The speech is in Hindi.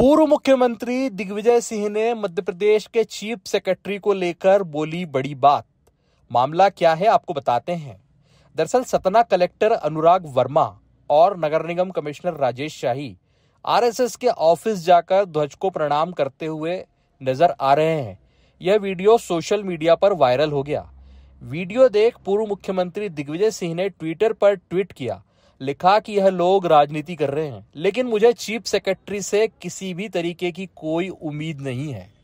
पूर्व मुख्यमंत्री दिग्विजय सिंह ने मध्य प्रदेश के चीफ सेक्रेटरी को लेकर बोली बड़ी बात मामला क्या है आपको बताते हैं दरअसल सतना कलेक्टर अनुराग वर्मा और नगर निगम कमिश्नर राजेश शाही आरएसएस के ऑफिस जाकर ध्वज को प्रणाम करते हुए नजर आ रहे हैं यह वीडियो सोशल मीडिया पर वायरल हो गया वीडियो देख पूर्व मुख्यमंत्री दिग्विजय सिंह ने ट्विटर पर ट्वीट किया लिखा कि यह लोग राजनीति कर रहे हैं लेकिन मुझे चीफ सेक्रेटरी से किसी भी तरीके की कोई उम्मीद नहीं है